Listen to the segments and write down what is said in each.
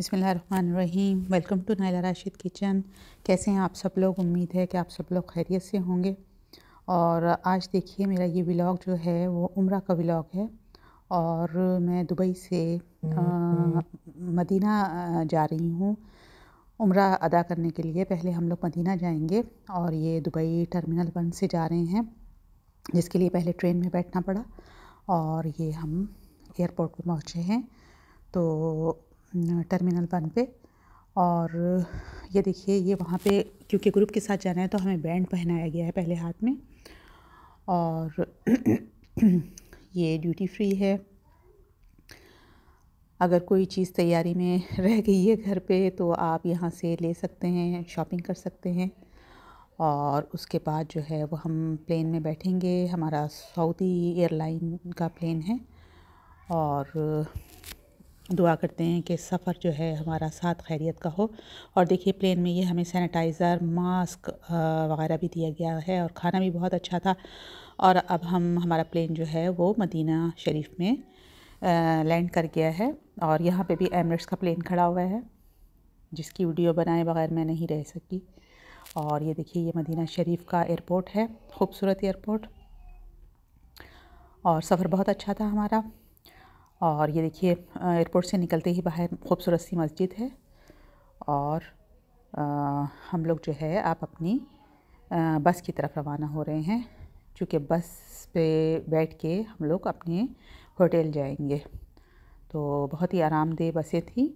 बिसमीम welcome to Naila Rashid kitchen कैसे हैं आप सब लोग उम्मीद है कि आप सब लोग खैरियत से होंगे और आज देखिए मेरा ये व्लॉग जो है वो उम्र का व्लॉग है और मैं दुबई से आ, हम्म, हम्म। मदीना जा रही हूँ उम्र अदा करने के लिए पहले हम लोग मदीना जाएंगे और ये दुबई टर्मिनल वन से जा रहे हैं जिसके लिए पहले ट्रेन में बैठना पड़ा और ये हम एयरपोर्ट पर पहुँचे हैं तो टर्मिनल वन पे और ये देखिए ये वहाँ पे क्योंकि ग्रुप के साथ जाना है तो हमें बैंड पहनाया गया है पहले हाथ में और ये ड्यूटी फ्री है अगर कोई चीज़ तैयारी में रह गई है घर पे तो आप यहाँ से ले सकते हैं शॉपिंग कर सकते हैं और उसके बाद जो है वो हम प्लेन में बैठेंगे हमारा सऊदी एयरलाइन का प्लेन है और दुआ करते हैं कि सफ़र जो है हमारा साथ खैरियत का हो और देखिए प्लेन में ये हमें सैनिटाइज़र मास्क वगैरह भी दिया गया है और खाना भी बहुत अच्छा था और अब हम हमारा प्लेन जो है वो मदीना शरीफ में लैंड कर गया है और यहाँ पे भी एमरेट्स का प्लेन खड़ा हुआ है जिसकी वीडियो बनाए बगैर मैं नहीं रह सकी और ये देखिए ये मदीना शरीफ का एयरपोर्ट है खूबसूरत एयरपोर्ट और सफ़र बहुत अच्छा था हमारा और ये देखिए एयरपोर्ट से निकलते ही बाहर खूबसूरत सी मस्जिद है और आ, हम लोग जो है आप अपनी आ, बस की तरफ रवाना हो रहे हैं चूँकि बस पे बैठ के हम लोग अपने होटल जाएंगे तो बहुत ही आरामदेह बसें थी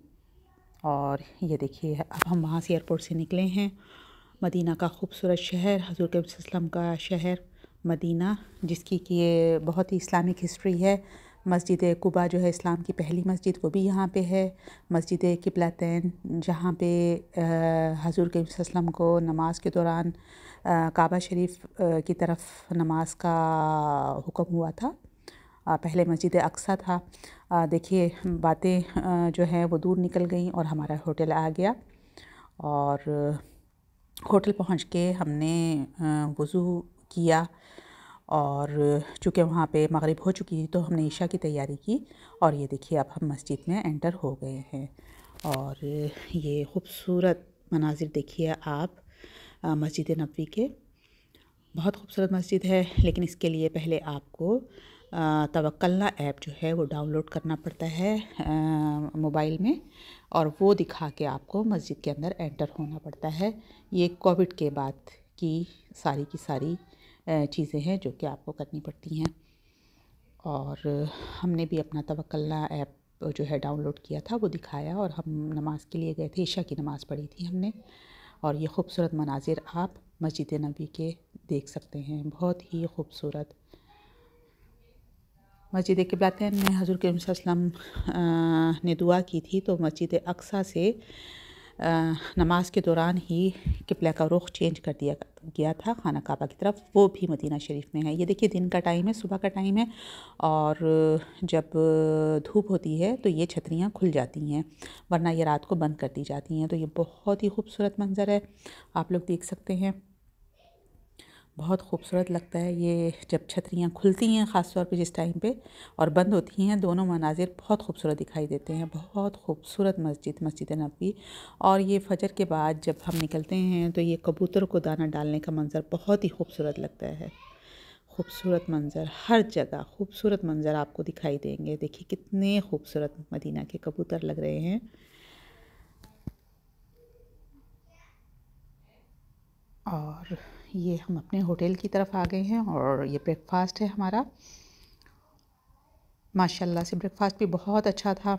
और ये देखिए अब हम वहाँ से एयरपोर्ट से निकले हैं मदीना का खूबसूरत शहर हजूर के का शहर मदीना जिसकी कि बहुत ही इस्लामिक हिस्ट्री है मस्जिद कुबा जो है इस्लाम की पहली मस्जिद वो भी यहाँ पे है मस्जिद किबलातैन जहाँ पे हजूर के वसलम को नमाज के दौरान काबा शरीफ की तरफ नमाज का हुक्म हुआ था पहले मस्जिद अक्सा था देखिए बातें जो हैं वो दूर निकल गई और हमारा होटल आ गया और होटल पहुंच के हमने वज़ू किया और चूँकि वहाँ पे मगरिब हो चुकी तो हमने ईशा की तैयारी की और ये देखिए अब हम मस्जिद में एंटर हो गए हैं और ये ख़ूबसूरत मनाजिर देखिए आप मस्जिद नबी के बहुत खूबसूरत मस्जिद है लेकिन इसके लिए पहले आपको तवक्लना ऐप जो है वो डाउनलोड करना पड़ता है मोबाइल में और वो दिखा के आपको मस्जिद के अंदर एंटर होना पड़ता है ये कोविड के बाद की सारी की सारी चीज़ें हैं जो कि आपको करनी पड़ती हैं और हमने भी अपना तवक्लना ऐप जो है डाउनलोड किया था वो दिखाया और हम नमाज़ के लिए गए थे ईशा की नमाज़ पढ़ी थी हमने और ये ख़ूबसूरत मनाजिर आप मस्जिद नबी के देख सकते हैं बहुत ही ख़ूबसूरत मस्जिद किबलातैन में हजूर करीम ने दुआ की थी तो मस्जिद अक्सा से नमाज के दौरान ही किबला का रुख चेंज कर दिया गया था खाना काबा की तरफ वो भी मदीना शरीफ में है ये देखिए दिन का टाइम है सुबह का टाइम है और जब धूप होती है तो ये छतरियाँ खुल जाती हैं वरना ये रात को बंद कर दी जाती हैं तो ये बहुत ही खूबसूरत मंज़र है आप लोग देख सकते हैं बहुत खूबसूरत लगता है ये जब छतरियाँ खुलती हैं ख़ास तौर पर जिस टाइम पे और बंद होती हैं दोनों मनाजिर बहुत खूबसूरत दिखाई देते हैं बहुत खूबसूरत मस्जिद मस्जिद नबी और ये फजर के बाद जब हम निकलते हैं तो ये कबूतर को दाना डालने का मंज़र बहुत ही खूबसूरत लगता है खूबसूरत मंज़र हर जगह खूबसूरत मंज़र आपको दिखाई देंगे देखिए कितने खूबसूरत मदीना के कबूतर लग रहे हैं और ये हम अपने होटल की तरफ आ गए हैं और ये ब्रेकफास्ट है हमारा माशाल्लाह से ब्रेकफास्ट भी बहुत अच्छा था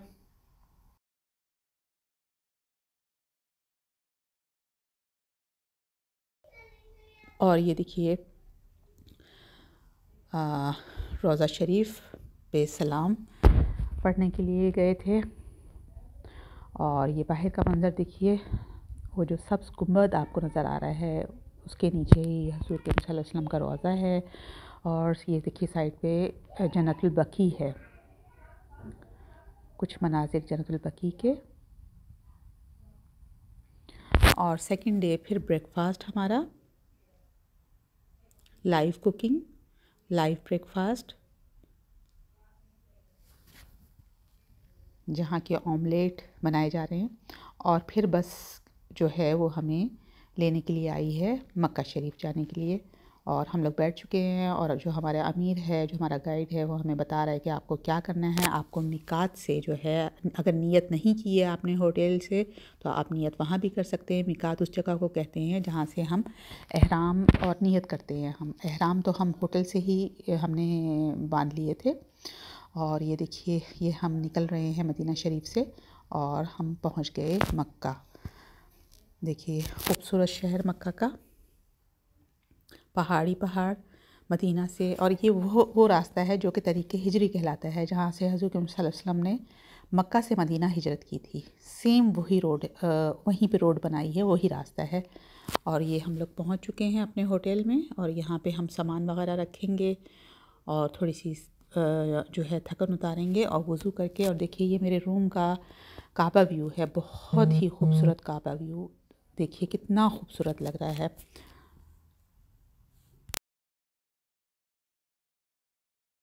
और ये देखिए रोज़ा शरीफ सलाम पढ़ने के लिए गए थे और ये बाहर का मंज़र देखिए वो जो सब्ज़ गुम्बद आपको नज़र आ रहा है उसके नीचे ही हजूर के वसलम का रोज़ा है और ये देखिए साइड पे जन्नतुलबकी है कुछ मनाजिर जन्नतुलबकी के और सेकंड डे फिर ब्रेकफास्ट हमारा लाइव कुकिंग लाइव ब्रेकफास्ट जहाँ के ऑमलेट बनाए जा रहे हैं और फिर बस जो है वो हमें लेने के लिए आई है मक्का शरीफ जाने के लिए और हम लोग बैठ चुके हैं और जो हमारे अमीर है जो हमारा गाइड है वो हमें बता रहा है कि आपको क्या करना है आपको मिकात से जो है अगर नियत नहीं की है आपने होटल से तो आप नियत वहाँ भी कर सकते हैं मिकात उस जगह को कहते हैं जहाँ से हम अहराम और नियत करते हैं हम अहराम तो हम होटल से ही हमने बांध लिए थे और ये देखिए ये हम निकल रहे हैं मदीना शरीफ से और हम पहुँच गए मक्का देखिए खूबसूरत शहर मक्का का पहाड़ी पहाड़ मदीना से और ये वो वो रास्ता है जो कि तरीके हिजरी कहलाता है जहाँ से हजू वसल्लम ने मक्का से मदीना हिजरत की थी सेम वही रोड वहीं पे रोड बनाई है वही रास्ता है और ये हम लोग पहुँच चुके हैं अपने होटल में और यहाँ पे हम सामान वगैरह रखेंगे और थोड़ी सी जो है थकन उतारेंगे और वज़ू करके और देखिए ये मेरे रूम का काबा व्यू है बहुत ही हम्म, हम्म। खूबसूरत काबा व्यू देखिए कितना खूबसूरत लग रहा है